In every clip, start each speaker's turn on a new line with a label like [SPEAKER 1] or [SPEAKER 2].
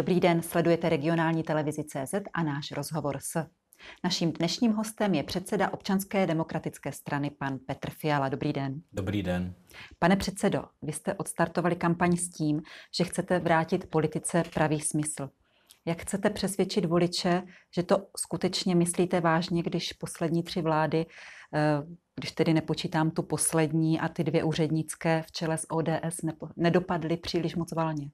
[SPEAKER 1] Dobrý den, sledujete regionální televizi CZ a náš rozhovor s. Naším dnešním hostem je předseda občanské demokratické strany pan Petr Fiala. Dobrý den.
[SPEAKER 2] Dobrý den.
[SPEAKER 1] Pane předsedo, vy jste odstartovali kampaň s tím, že chcete vrátit politice pravý smysl. Jak chcete přesvědčit voliče, že to skutečně myslíte vážně, když poslední tři vlády, eh, když tedy nepočítám tu poslední a ty dvě úřednické v čele s ODS, nedopadly příliš moc valně?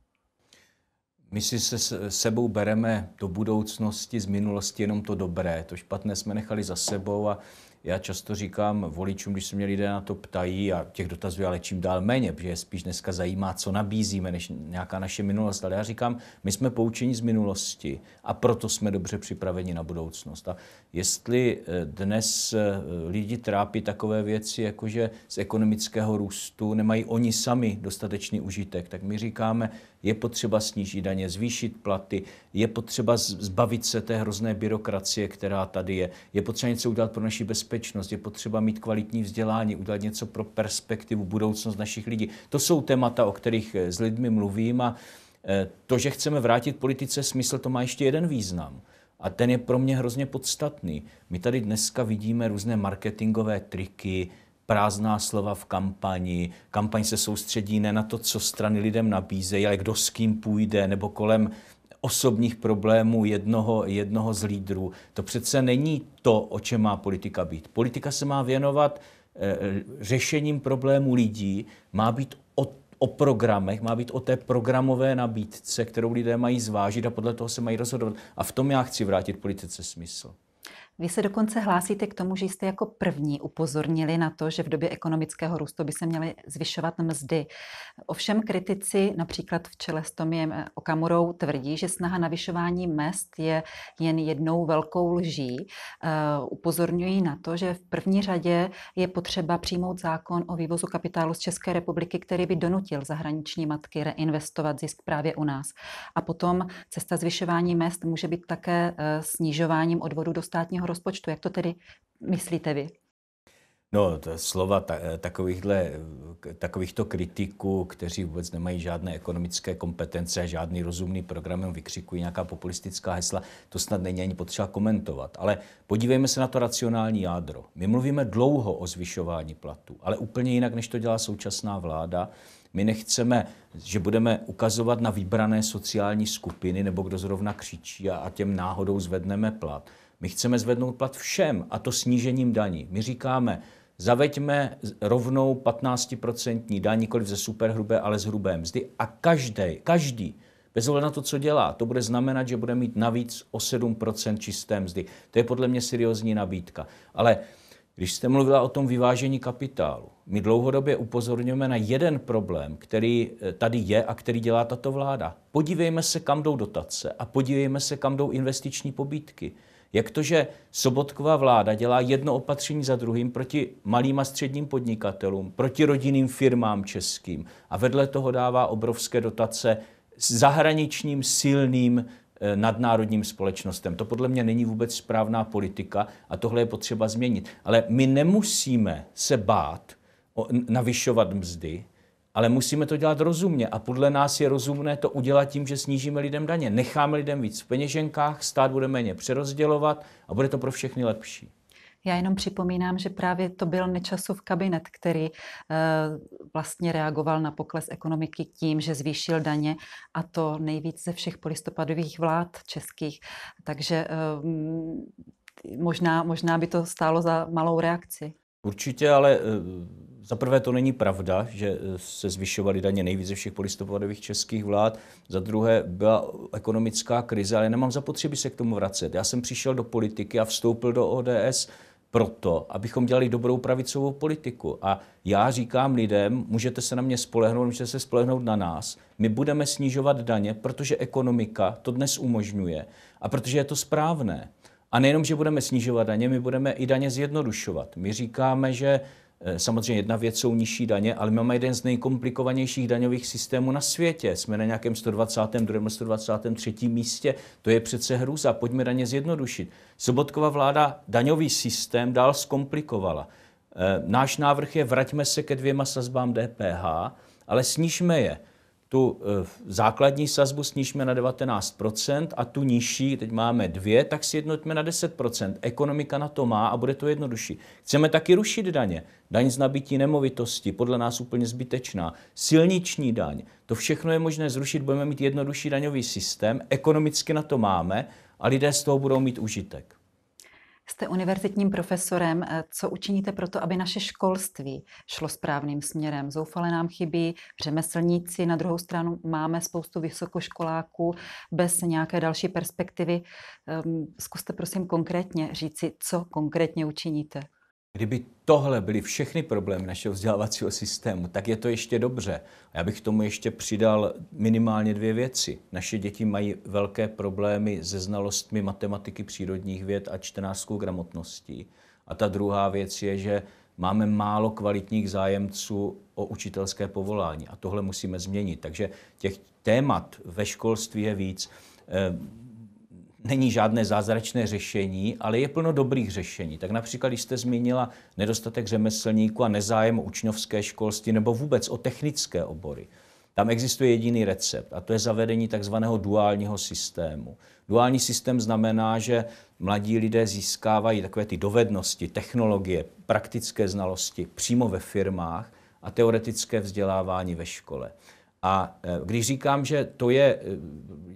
[SPEAKER 2] my si se sebou bereme do budoucnosti z minulosti jenom to dobré, to špatné jsme nechali za sebou a já často říkám voličům, když se mě lidé na to ptají, a těch dotazů je ale čím dál méně, protože je spíš dneska zajímá, co nabízíme, než nějaká naše minulost. Ale já říkám, my jsme poučeni z minulosti a proto jsme dobře připraveni na budoucnost. A jestli eh, dnes eh, lidi trápí takové věci, jakože z ekonomického růstu nemají oni sami dostatečný užitek, tak my říkáme, je potřeba snížit daně, zvýšit platy, je potřeba zbavit se té hrozné byrokracie, která tady je, je potřeba něco udělat pro naši bezpečnost bezpečnost, je potřeba mít kvalitní vzdělání, udělat něco pro perspektivu, budoucnost našich lidí. To jsou témata, o kterých eh, s lidmi mluvím a eh, to, že chceme vrátit politice smysl, to má ještě jeden význam. A ten je pro mě hrozně podstatný. My tady dneska vidíme různé marketingové triky, prázdná slova v kampani. Kampaň se soustředí ne na to, co strany lidem nabízejí, ale kdo s kým půjde, nebo kolem osobních problémů jednoho, jednoho z lídrů. To přece není to, o čem má politika být. Politika se má věnovat eh, řešením problémů lidí, má být o, o programech, má být o té programové nabídce, kterou lidé mají zvážit a podle toho se mají rozhodovat. A v tom já chci vrátit politice smysl.
[SPEAKER 1] Vy se dokonce hlásíte k tomu, že jste jako první upozornili na to, že v době ekonomického růstu by se měly zvyšovat mzdy. Ovšem kritici, například v čele s Tomiem Okamurou, tvrdí, že snaha navyšování mest je jen jednou velkou lží. Eh, upozorňují na to, že v první řadě je potřeba přijmout zákon o vývozu kapitálu z České republiky, který by donutil zahraniční matky reinvestovat zisk právě u nás. A potom cesta zvyšování mest může být také eh, snižováním odvodu do státního státního rozpočtu. Jak to tedy myslíte vy?
[SPEAKER 2] No, to slova ta, takovýchhle, takovýchto kritiků, kteří vůbec nemají žádné ekonomické kompetence a žádný rozumný program, vykřikují nějaká populistická hesla, to snad není ani potřeba komentovat. Ale podívejme se na to racionální jádro. My mluvíme dlouho o zvyšování platů, ale úplně jinak, než to dělá současná vláda. My nechceme, že budeme ukazovat na vybrané sociální skupiny nebo kdo zrovna křičí a, a těm náhodou zvedneme plat. My chceme zvednout plat všem, a to snížením daní. My říkáme, zaveďme rovnou 15% daň, nikoli ze superhrubé, ale z hrubé mzdy a každý, každý, bez ohledu na to, co dělá, to bude znamenat, že bude mít navíc o 7% čisté mzdy. To je podle mě seriózní nabídka. Ale když jste mluvila o tom vyvážení kapitálu, my dlouhodobě upozorňujeme na jeden problém, který eh, tady je a který dělá tato vláda. Podívejme se, kam jdou dotace a podívejme se, kam jdou investiční pobídky. Jak to, že Sobotková vláda dělá jedno opatření za druhým proti malým a středním podnikatelům, proti rodinným firmám českým a vedle toho dává obrovské dotace zahraničním silným eh, nadnárodním společnostem. To podle mě není vůbec správná politika a tohle je potřeba změnit. Ale my nemusíme se bát navyšovat mzdy, ale musíme to dělat rozumně a podle nás je rozumné to udělat tím, že snížíme lidem daně. Necháme lidem víc v peněženkách, stát bude méně přerozdělovat a bude to pro všechny lepší.
[SPEAKER 1] Já jenom připomínám, že právě to byl nečasov kabinet, který eh, vlastně reagoval na pokles ekonomiky tím, že zvýšil daně a to nejvíc ze všech polistopadových vlád českých. Takže eh, možná, možná by to stálo za malou reakci.
[SPEAKER 2] Určitě, ale eh, za prvé to není pravda, že eh, se zvyšovaly daně nejvíce všech polistopadových českých vlád. Za druhé byla ekonomická krize, ale já nemám zapotřebí se k tomu vracet. Já jsem přišel do politiky a vstoupil do ODS proto, abychom dělali dobrou pravicovou politiku. A já říkám lidem, můžete se na mě spolehnout, můžete se spolehnout na nás. My budeme snižovat daně, protože ekonomika to dnes umožňuje a protože je to správné. A nejenom, že budeme snižovat daně, my budeme i daně zjednodušovat. My říkáme, že Eh, samozřejmě jedna věc jsou nižší daně, ale my máme jeden z nejkomplikovanějších daňových systémů na světě. Jsme na nějakém 122. 123. místě. To je přece hrůza. Pojďme daně zjednodušit. Sobotkova vláda daňový systém dál zkomplikovala. Eh, náš návrh je, vraťme se ke dvěma sazbám DPH, ale snižme je tu eh, základní sazbu snížíme na 19% a tu nižší, teď máme dvě, tak si jednotíme na 10%. Ekonomika na to má a bude to jednodušší. Chceme taky rušit daně. Daň z nabití nemovitosti, podle nás úplně zbytečná. Silniční daň. To všechno je možné zrušit, budeme mít jednodušší daňový systém, ekonomicky na to máme a lidé z toho budou mít užitek.
[SPEAKER 1] Jste univerzitním profesorem. Eh, co učiníte pro to, aby naše školství šlo správným směrem? Zoufale nám chybí řemeslníci, na druhou stranu máme spoustu vysokoškoláků bez nějaké další perspektivy. Ehm, zkuste prosím konkrétně říci, co konkrétně učiníte.
[SPEAKER 2] Kdyby tohle byly všechny problémy našeho vzdělávacího systému, tak je to ještě dobře. já bych tomu ještě přidal minimálně dvě věci. Naše děti mají velké problémy se znalostmi matematiky, přírodních věd a čtenářskou gramotností. A ta druhá věc je, že máme málo kvalitních zájemců o učitelské povolání a tohle musíme změnit. Takže těch témat ve školství je víc není žádné zázračné řešení, ale je plno dobrých řešení. Tak například, když jste zmínila nedostatek řemeslníků a nezájem o učňovské školství nebo vůbec o technické obory, tam existuje jediný recept a to je zavedení takzvaného duálního systému. Duální systém znamená, že mladí lidé získávají takové ty dovednosti, technologie, praktické znalosti přímo ve firmách a teoretické vzdělávání ve škole. A e, když říkám, že to e, je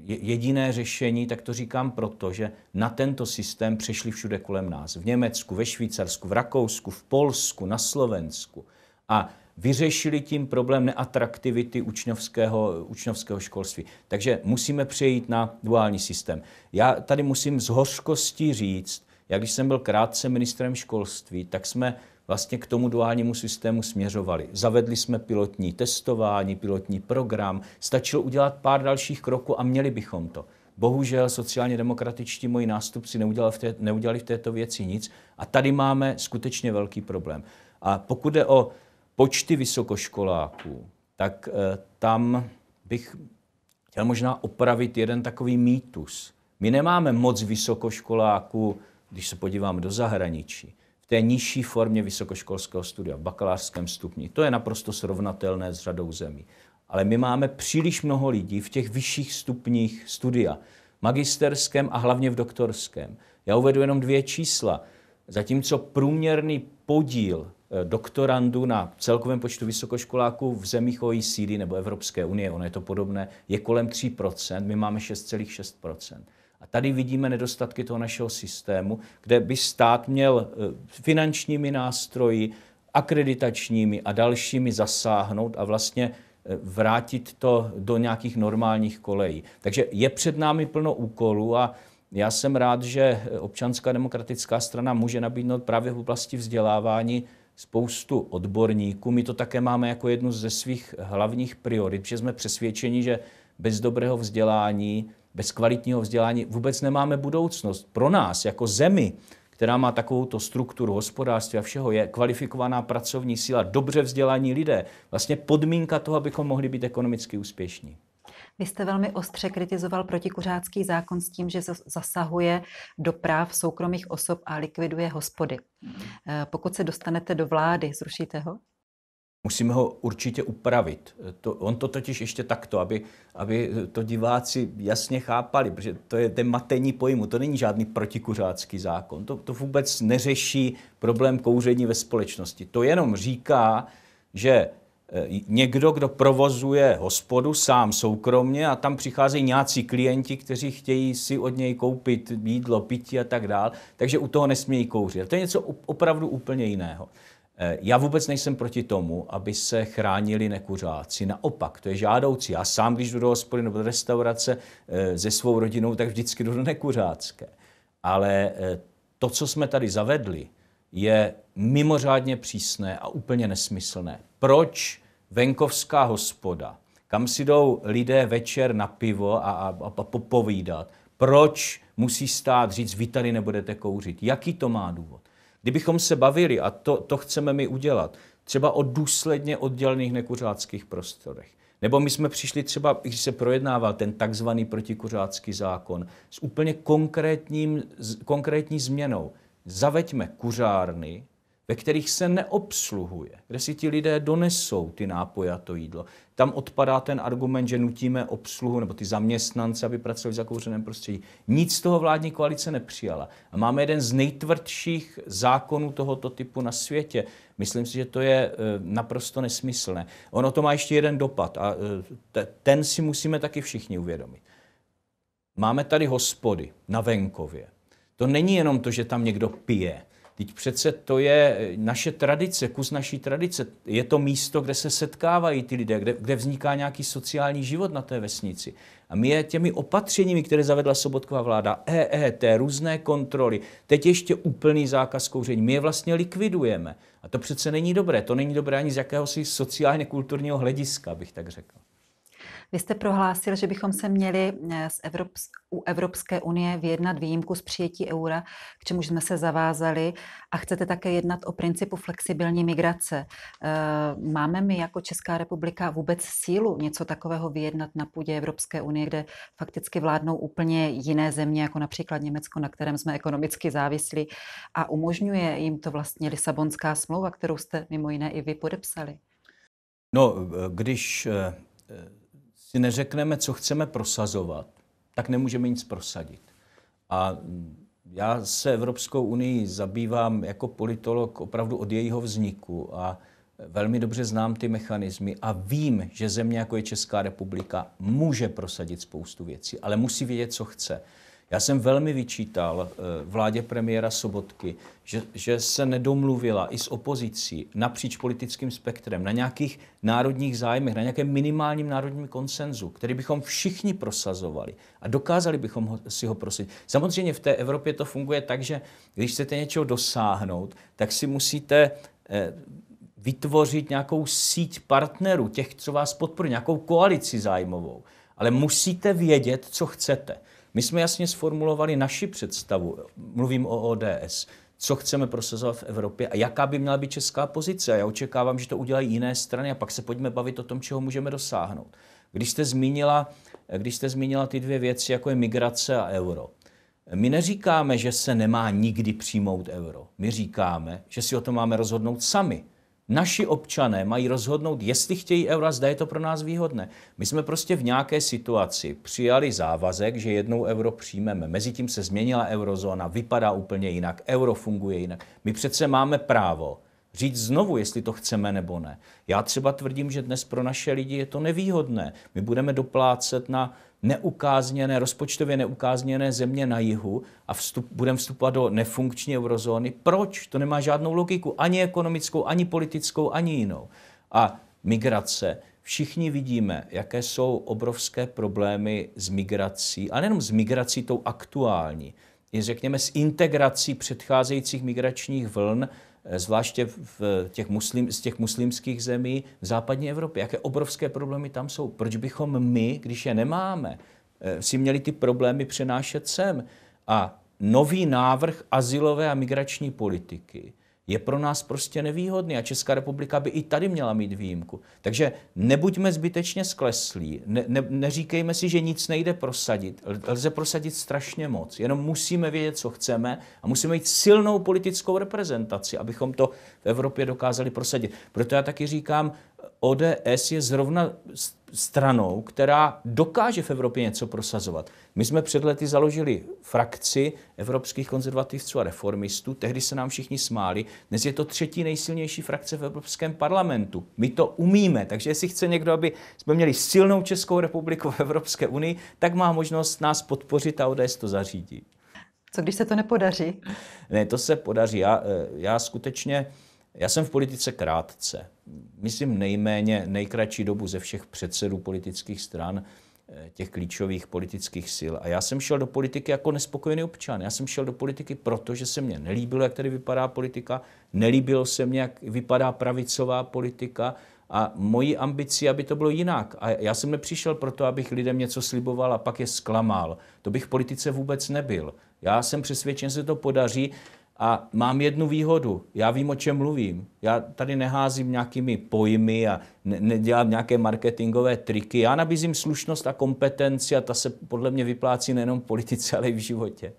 [SPEAKER 2] jediné řešení, tak to říkám proto, že na tento systém přešli všude kolem nás. V Německu, ve Švýcarsku, v Rakousku, v Polsku, na Slovensku. A vyřešili tím problém neatraktivity učňovského, učňovského školství. Takže musíme přejít na duální systém. Já tady musím z hořkosti říct, jak když jsem byl krátce ministrem školství, tak jsme vlastně k tomu duálnímu systému směřovali. Zavedli jsme pilotní testování, pilotní program, stačilo udělat pár dalších kroků a měli bychom to. Bohužel sociálně demokratičtí moji nástupci neudělali v, té, neudělali v této věci nic a tady máme skutečně velký problém. A pokud jde o počty vysokoškoláků, tak e, tam bych chtěl možná opravit jeden takový mýtus. My nemáme moc vysokoškoláků, když se podívám do zahraničí té nižší formě vysokoškolského studia, v bakalářském stupni. To je naprosto srovnatelné s řadou zemí. Ale my máme příliš mnoho lidí v těch vyšších stupních studia, magisterském a hlavně v doktorském. Já uvedu jenom dvě čísla. Zatímco průměrný podíl eh, doktorandů na celkovém počtu vysokoškoláků v zemích OECD nebo Evropské unie, ono je to podobné, je kolem 3%, my máme 6,6%. A tady vidíme nedostatky toho našeho systému, kde by stát měl eh, finančními nástroji, akreditačními a dalšími zasáhnout a vlastně eh, vrátit to do nějakých normálních kolejí. Takže je před námi plno úkolů a já jsem rád, že eh, občanská demokratická strana může nabídnout právě v oblasti vzdělávání spoustu odborníků. My to také máme jako jednu ze svých hlavních priorit, že jsme přesvědčeni, že bez dobrého vzdělání bez kvalitního vzdělání vůbec nemáme budoucnost. Pro nás jako zemi, která má takovouto strukturu hospodářství a všeho, je kvalifikovaná pracovní síla, dobře vzdělaní lidé, vlastně podmínka toho, abychom mohli být ekonomicky úspěšní.
[SPEAKER 1] Vy jste velmi ostře kritizoval protikuřácký zákon s tím, že zasahuje do práv soukromých osob a likviduje hospody. Hmm. Eh, pokud se dostanete do vlády, zrušíte ho?
[SPEAKER 2] Musíme ho určitě upravit. To, on to totiž ještě takto, aby, aby to diváci jasně chápali, protože to je ten matení pojmu, to není žádný protikuřácký zákon. To, to vůbec neřeší problém kouření ve společnosti. To jenom říká, že eh, někdo, kdo provozuje hospodu sám soukromně a tam přicházejí nějací klienti, kteří chtějí si od něj koupit jídlo, pití a tak dále, takže u toho nesmějí kouřit. To je něco opravdu úplně jiného. Eh, já vůbec nejsem proti tomu, aby se chránili nekuřáci. Naopak, to je žádoucí. Já sám, když jdu do hospody nebo do restaurace eh, se svou rodinou, tak vždycky jdu do nekuřácké. Ale eh, to, co jsme tady zavedli, je mimořádně přísné a úplně nesmyslné. Proč venkovská hospoda, kam si jdou lidé večer na pivo a, a, a popovídat, proč musí stát říct, vy tady nebudete kouřit? Jaký to má důvod? Kdybychom se bavili, a to, to chceme my udělat, třeba o důsledně oddělených nekuřáckých prostorech. Nebo my jsme přišli třeba, když se projednával ten takzvaný protikuřácký zákon, s úplně konkrétním, konkrétní změnou. Zaveďme kuřárny ve kterých se neobsluhuje, kde si ti lidé donesou ty nápoje a to jídlo. Tam odpadá ten argument, že nutíme obsluhu nebo ty zaměstnance, aby pracovali v zakouřeném prostředí. Nic z toho vládní koalice nepřijala. A máme jeden z nejtvrdších zákonů tohoto typu na světě. Myslím si, že to je eh, naprosto nesmyslné. Ono to má ještě jeden dopad a eh, ten si musíme taky všichni uvědomit. Máme tady hospody na venkově. To není jenom to, že tam někdo pije Teď přece to je eh, naše tradice, kus naší tradice. Je to místo, kde se setkávají ty lidé, kde, kde vzniká nějaký sociální život na té vesnici. A my je těmi opatřeními, které zavedla Sobotková vláda, EET, různé kontroly, teď ještě úplný zákaz kouření, my je vlastně likvidujeme. A to přece není dobré. To není dobré ani z jakéhosi sociálně-kulturního hlediska, bych tak řekl.
[SPEAKER 1] Vy jste prohlásil, že bychom se měli z eh, Evrops- u Evropské unie vyjednat výjimku z přijetí eura, k čemuž jsme se zavázali, a chcete také jednat o principu flexibilní migrace. Eh, máme my jako Česká republika vůbec sílu něco takového vyjednat na půdě Evropské unie, kde fakticky vládnou úplně jiné země, jako například Německo, na kterém jsme ekonomicky závislí, a umožňuje jim to vlastně Lisabonská smlouva, kterou jste mimo jiné i vy podepsali?
[SPEAKER 2] No, eh, když si neřekneme, co chceme prosazovat, tak nemůžeme nic prosadit. A já se Evropskou unii zabývám jako politolog opravdu od jejího vzniku a velmi dobře znám ty mechanismy a vím, že země jako je Česká republika může prosadit spoustu věcí, ale musí vědět, co chce. Já jsem velmi vyčítal eh, vládě premiéra Sobotky, že, že se nedomluvila i s opozicí napříč politickým spektrem na nějakých národních zájmech, na nějakém minimálním národním konsenzu, který bychom všichni prosazovali a dokázali bychom ho, si ho prosit. Samozřejmě v té Evropě to funguje tak, že když chcete něčeho dosáhnout, tak si musíte eh, vytvořit nějakou síť partnerů, těch, co vás podporují, nějakou koalici zájmovou. Ale musíte vědět, co chcete. My jsme jasně sformulovali naši představu, mluvím o ODS, co chceme prosazovat v Evropě a jaká by měla být česká pozice. A já očekávám, že to udělají jiné strany a pak se pojďme bavit o tom, čeho můžeme dosáhnout. Když jste zmínila, když jste zmínila ty dvě věci, jako je migrace a euro, my neříkáme, že se nemá nikdy přijmout euro. My říkáme, že si o to máme rozhodnout sami. Naši občané mají rozhodnout, jestli chtějí euro a zda je to pro nás výhodné. My jsme prostě v nějaké situaci přijali závazek, že jednou euro přijmeme. Mezitím se změnila eurozóna, vypadá úplně jinak, euro funguje jinak. My přece máme právo říct znovu, jestli to chceme nebo ne. Já třeba tvrdím, že dnes pro naše lidi je to nevýhodné. My budeme doplácet na neukázněné, rozpočtově neukázněné země na jihu a vstup, budeme vstupovat do nefunkční eurozóny. Proč? To nemá žádnou logiku, ani ekonomickou, ani politickou, ani jinou. A migrace. Všichni vidíme, jaké jsou obrovské problémy s migrací, a nejenom s migrací tou aktuální, je řekněme s integrací předcházejících migračních vln Eh, zvláště v těch muslim, z těch muslimských zemí v západní Evropě. Jaké obrovské problémy tam jsou. Proč bychom my, když je nemáme, eh, si měli ty problémy přenášet sem? A nový návrh asilové a migrační politiky je pro nás prostě nevýhodný a Česká republika by i tady měla mít výjimku. Takže nebuďme zbytečně skleslí, ne, ne, neříkejme si, že nic nejde prosadit. Lze prosadit strašně moc, jenom musíme vědět, co chceme a musíme mít silnou politickou reprezentaci, abychom to v Evropě dokázali prosadit. Proto já taky říkám, ODS je zrovna stranou, která dokáže v Evropě něco prosazovat. My jsme před lety založili frakci evropských konzervativců a reformistů, tehdy se nám všichni smáli. Dnes je to třetí nejsilnější frakce v Evropském parlamentu. My to umíme, takže jestli chce někdo, aby jsme měli silnou Českou republiku v Evropské unii, tak má možnost nás podpořit a ODS to zařídí.
[SPEAKER 1] Co když se to nepodaří?
[SPEAKER 2] Ne, to se podaří. Já, eh, já skutečně, já jsem v politice krátce myslím, nejméně, nejkratší dobu ze všech předsedů politických stran, eh, těch klíčových politických sil. A já jsem šel do politiky jako nespokojený občan. Já jsem šel do politiky proto, že se mně nelíbilo, jak tady vypadá politika, nelíbilo se mně, jak vypadá pravicová politika a mojí ambicí, aby to bylo jinak. A já jsem nepřišel proto, abych lidem něco sliboval a pak je zklamal. To bych v politice vůbec nebyl. Já jsem přesvědčen, že se to podaří a mám jednu výhodu. Já vím, o čem mluvím. Já tady neházím nějakými pojmy a nedělám nějaké marketingové triky. Já nabízím slušnost a kompetenci a ta se podle mě vyplácí nejenom v politice, ale i v životě.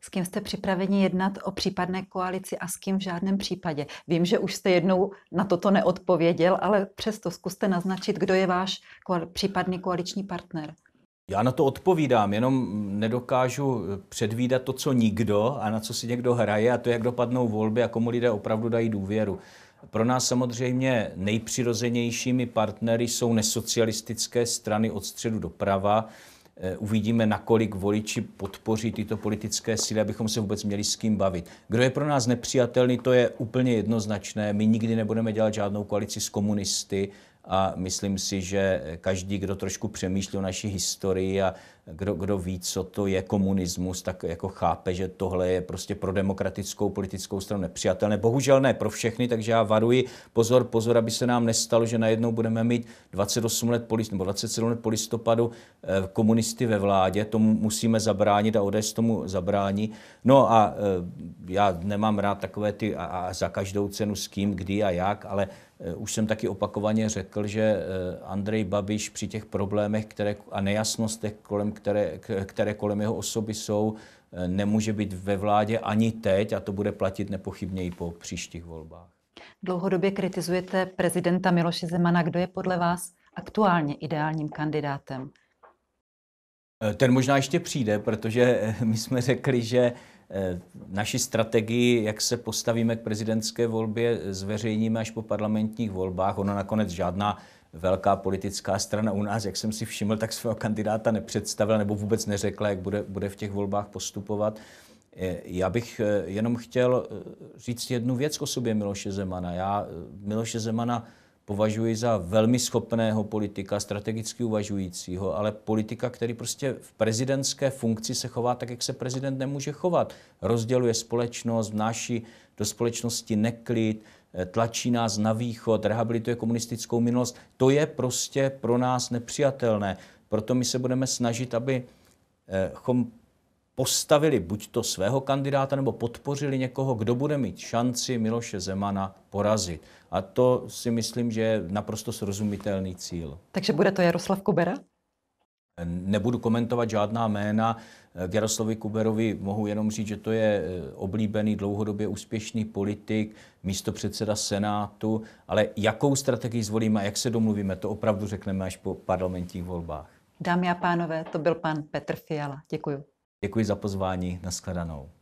[SPEAKER 1] S kým jste připraveni jednat o případné koalici a s kým v žádném případě? Vím, že už jste jednou na toto neodpověděl, ale přesto zkuste naznačit, kdo je váš koal- případný koaliční partner.
[SPEAKER 2] Já na to odpovídám, jenom nedokážu eh, předvídat to, co nikdo a na co si někdo hraje a to, jak dopadnou volby a komu lidé opravdu dají důvěru. Pro nás samozřejmě nejpřirozenějšími partnery jsou nesocialistické strany od středu doprava. Eh, uvidíme, nakolik voliči podpoří tyto politické síly, abychom se vůbec měli s kým bavit. Kdo je pro nás nepřijatelný, to je úplně jednoznačné. My nikdy nebudeme dělat žádnou koalici s komunisty, a myslím si, že každý, kdo trošku přemýšlí o naší historii a kdo, kdo ví, co to je komunismus, tak jako chápe, že tohle je prostě pro demokratickou politickou stranu nepřijatelné. Bohužel ne pro všechny, takže já varuji, pozor, pozor, aby se nám nestalo, že najednou budeme mít 28 let polist, nebo 27 let po listopadu eh, komunisty ve vládě, tomu musíme zabránit a ODS tomu zabrání. No a eh, já nemám rád takové ty a, a za každou cenu s kým, kdy a jak, ale Eh, už jsem taky opakovaně řekl, že eh, Andrej Babiš při těch problémech které, a nejasnostech, kolem které, které kolem jeho osoby jsou, eh, nemůže být ve vládě ani teď a to bude platit nepochybně i po příštích volbách.
[SPEAKER 1] Dlouhodobě kritizujete prezidenta Miloše Zemana. Kdo je podle vás aktuálně ideálním kandidátem?
[SPEAKER 2] Ten možná ještě přijde, protože my jsme řekli, že Eh, naši strategii, jak se postavíme k prezidentské volbě, zveřejníme až po parlamentních volbách. Ona nakonec žádná velká politická strana u nás, jak jsem si všiml, tak svého kandidáta nepředstavila nebo vůbec neřekla, jak bude, bude v těch volbách postupovat. Eh, já bych eh, jenom chtěl říct jednu věc o sobě Miloše Zemana. Já Miloše Zemana považuji za velmi schopného politika, strategicky uvažujícího, ale politika, který prostě v prezidentské funkci se chová tak, jak se prezident nemůže chovat. Rozděluje společnost, vnáší do společnosti neklid, eh, tlačí nás na východ, rehabilituje komunistickou minulost. To je prostě pro nás nepřijatelné. Proto my se budeme snažit, abychom eh, postavili buď to svého kandidáta, nebo podpořili někoho, kdo bude mít šanci Miloše Zemana porazit. A to si myslím, že je naprosto srozumitelný cíl.
[SPEAKER 1] Takže bude to Jaroslav Kubera?
[SPEAKER 2] Nebudu komentovat žádná jména. K Jaroslavi Kuberovi mohu jenom říct, že to je eh, oblíbený, dlouhodobě úspěšný politik, místo předseda Senátu, ale jakou strategii zvolíme a jak se domluvíme, to opravdu řekneme až po parlamentních volbách.
[SPEAKER 1] Dámy a pánové, to byl pan Petr Fiala. Děkuji.
[SPEAKER 2] Děkuji za pozvání. Naschledanou.